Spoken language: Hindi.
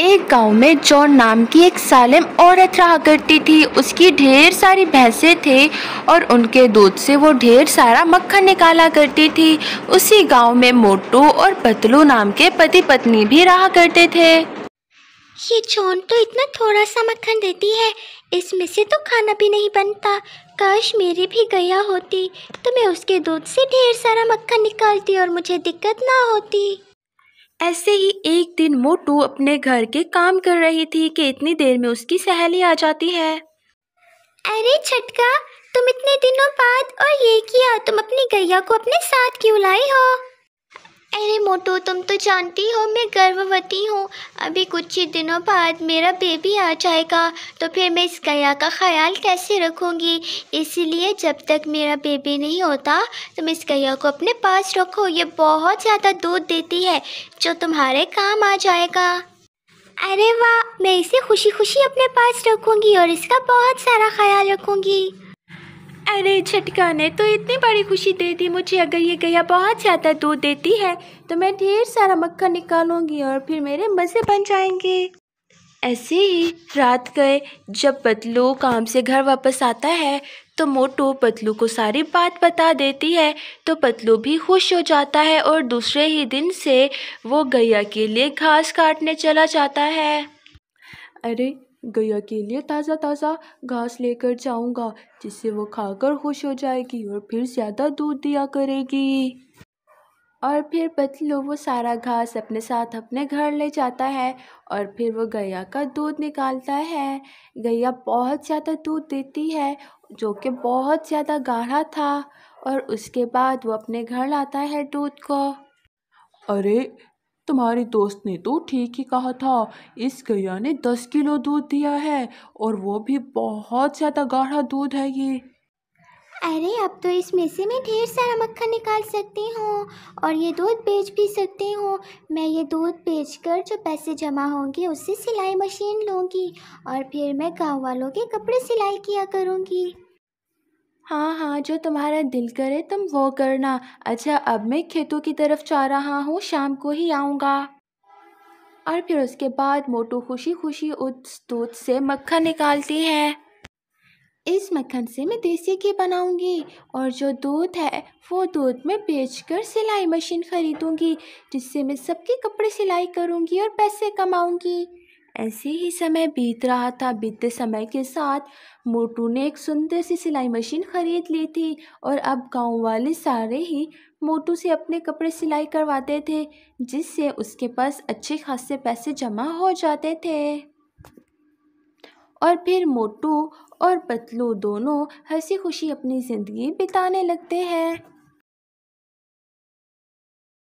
एक गांव में जॉन नाम की एक सालिम औरत रहा करती थी उसकी ढेर सारी भैंसे थे और उनके दूध से वो ढेर सारा मक्खन निकाला करती थी उसी गांव में मोटू और पतलू नाम के पति पत्नी भी रहा करते थे ये जॉन तो इतना थोड़ा सा मक्खन देती है इसमें से तो खाना भी नहीं बनता काश मेरी भी गया होती तो मैं उसके दूध से ढेर सारा मक्खन निकालती और मुझे दिक्कत ना होती ऐसे ही एक दिन मोटू अपने घर के काम कर रही थी कि इतनी देर में उसकी सहेली आ जाती है अरे छटका तुम इतने दिनों बाद और ये किया तुम अपनी गैया को अपने साथ क्यों लाई हो मोटू तुम तो जानती हो मैं गर्भवती हूँ अभी कुछ ही दिनों बाद मेरा बेबी आ जाएगा तो फिर मैं इस गया का ख्याल कैसे रखूँगी इसीलिए जब तक मेरा बेबी नहीं होता तुम इस गया को अपने पास रखो ये बहुत ज़्यादा दूध देती है जो तुम्हारे काम आ जाएगा अरे वाह मैं इसे खुशी खुशी अपने पास रखूँगी और इसका बहुत सारा ख्याल रखूँगी अरे झटका ने तो इतनी बड़ी खुशी दे दी मुझे अगर ये गैया बहुत ज़्यादा दूध देती है तो मैं ढेर सारा मक्खन निकालूंगी और फिर मेरे मज़े बन जाएंगे ऐसे ही रात गए जब पतलू काम से घर वापस आता है तो मोटू पतलू को सारी बात बता देती है तो पतलू भी खुश हो जाता है और दूसरे ही दिन से वो गैया के लिए घास काटने चला जाता है अरे गया के लिए ताज़ा ताज़ा घास लेकर जाऊंगा जिससे वो खाकर खुश हो जाएगी और फिर ज़्यादा दूध दिया करेगी और फिर बतलू वो सारा घास अपने साथ अपने घर ले जाता है और फिर वो गैया का दूध निकालता है गैया बहुत ज़्यादा दूध देती है जो कि बहुत ज़्यादा गाढ़ा था और उसके बाद वो अपने घर लाता है दूध को अरे तुम्हारी दोस्त ने तो ठीक ही कहा था इस गैया ने दस किलो दूध दिया है और वो भी बहुत ज़्यादा गाढ़ा दूध है ये अरे अब तो इसमें से मैं ढेर सारा मक्खन निकाल सकती हूँ और ये दूध बेच भी सकती हूँ मैं ये दूध बेचकर जो पैसे जमा होंगे उससे सिलाई मशीन लूँगी और फिर मैं गांव वालों के कपड़े सिलाई किया करूँगी हाँ, हाँ, जो तुम्हारा दिल करे तुम वो करना। अच्छा अब मैं खेतों की तरफ जा रहा हूँ, शाम को ही आऊँगा। और फिर उसके बाद मोटू खुशी-खुशी उस दूध से मक्खन निकालती है। इस मक्खन से मैं देसी घी बनाऊँगी और जो दूध है वो दूध मैं बेचकर सिलाई मशीन खरीदूँगी जिससे मैं सबके कपड़े सिलाई करूँगी और पैसे कमाऊँगी। ऐसे ही समय बीत रहा था बीतते समय के साथ मोटू ने एक सुंदर सी सिलाई मशीन खरीद ली थी और अब गांव वाले सारे ही मोटू से अपने कपड़े सिलाई करवाते थे जिससे उसके पास अच्छे खासे पैसे जमा हो जाते थे और फिर मोटू और पतलू दोनों हंसी खुशी अपनी ज़िंदगी बिताने लगते हैं